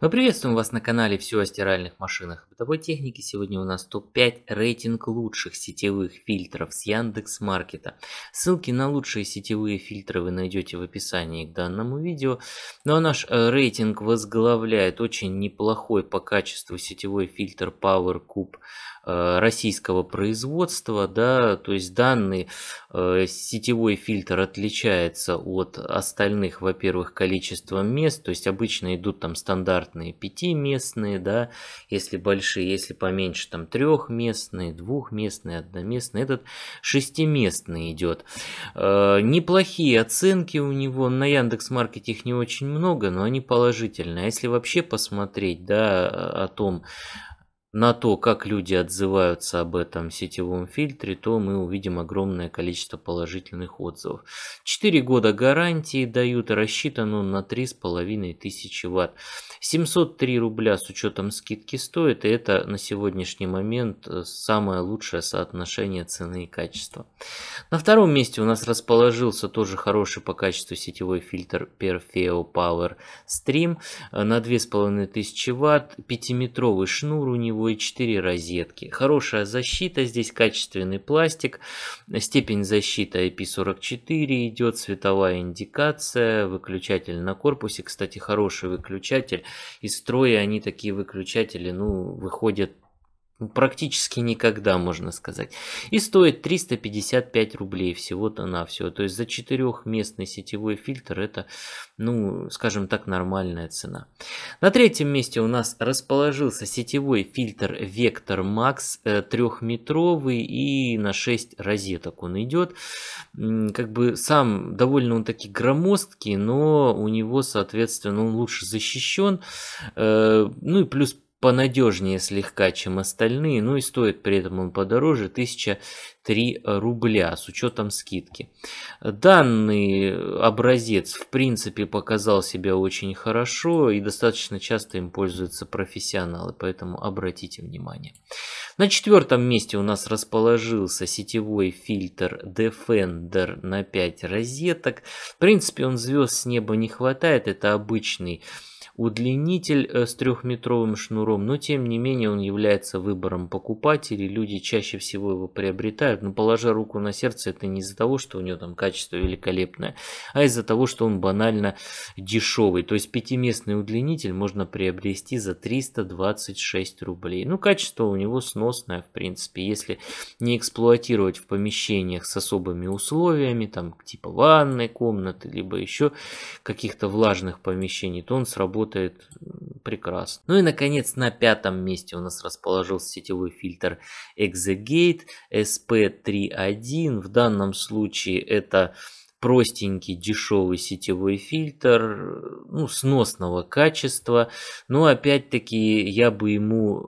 Мы приветствуем вас на канале «Все о стиральных машинах». Бытовой техники сегодня у нас топ-5 рейтинг лучших сетевых фильтров с Яндекс Маркета. Ссылки на лучшие сетевые фильтры вы найдете в описании к данному видео. Ну а наш э, рейтинг возглавляет очень неплохой по качеству сетевой фильтр PowerCube э, российского производства. Да, то есть данный э, сетевой фильтр отличается от остальных, во-первых, количеством мест. То есть обычно идут там стандартные стандартные пятиместные, да, если большие, если поменьше, там трехместные, двухместные, одноместные, этот шестиместный идет. Э, неплохие оценки у него, на Яндекс.Маркете их не очень много, но они положительные. А если вообще посмотреть, да, о том, на то, как люди отзываются об этом сетевом фильтре, то мы увидим огромное количество положительных отзывов. 4 года гарантии дают, рассчитано на 3500 ватт. 703 рубля с учетом скидки стоит, и это на сегодняшний момент э, самое лучшее соотношение цены и качества. На втором месте у нас расположился тоже хороший по качеству сетевой фильтр Perfeo Power Stream э, на 2500 ватт, 5-метровый шнур у него требует 4 розетки. Хорошая защита, здесь качественный пластик, степень защиты IP44 идет, световая индикация, выключатель на корпусе, кстати, хороший выключатель. Из строя они такие выключатели, ну, выходят практически никогда, можно сказать. И стоит 355 рублей всего-то на все. То есть за четырехместный сетевой фильтр это, ну, скажем так, нормальная цена. На третьем месте у нас расположился сетевой фильтр Vector Max э, трехметровый и на 6 розеток он идет. Как бы сам довольно он таки громоздкий, но у него, соответственно, он лучше защищен. Э, ну и плюс понадежнее слегка, чем остальные, ну и стоит при этом он подороже, 1003 рубля с учетом скидки. Данный образец в принципе показал себя очень хорошо и достаточно часто им пользуются профессионалы, поэтому обратите внимание. На четвертом месте у нас расположился сетевой фильтр Defender на 5 розеток. В принципе он звезд с неба не хватает, это обычный удлинитель э, с трехметровым шнуром, но тем не менее он является выбором покупателей, люди чаще всего его приобретают, но положа руку на сердце, это не из-за того, что у него там качество великолепное, а из-за того, что он банально дешевый, то есть пятиместный удлинитель можно приобрести за 326 рублей, ну качество у него сносное в принципе, если не эксплуатировать в помещениях с особыми условиями, там типа ванной комнаты, либо еще каких-то влажных помещений, то он сработает работает прекрасно. Ну и, наконец, на пятом месте у нас расположился сетевой фильтр Exegate SP3.1. В данном случае это простенький дешевый сетевой фильтр, ну, сносного качества, но опять-таки я бы ему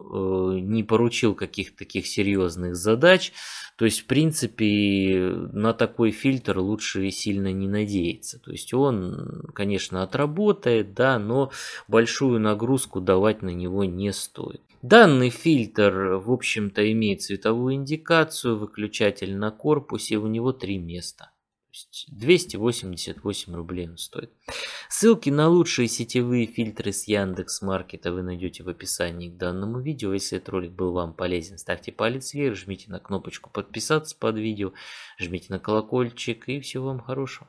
э, не поручил каких-то таких серьезных задач, то есть, в принципе, на такой фильтр лучше сильно не надеяться, то есть он, конечно, отработает, да, но большую нагрузку давать на него не стоит. Данный фильтр, в общем-то, имеет цветовую индикацию, выключатель на корпусе, у него три места. 288 рублей он стоит. Ссылки на лучшие сетевые фильтры с Яндекс Маркета вы найдете в описании к данному видео. Если этот ролик был вам полезен, ставьте палец вверх, жмите на кнопочку подписаться под видео, жмите на колокольчик и всего вам хорошего.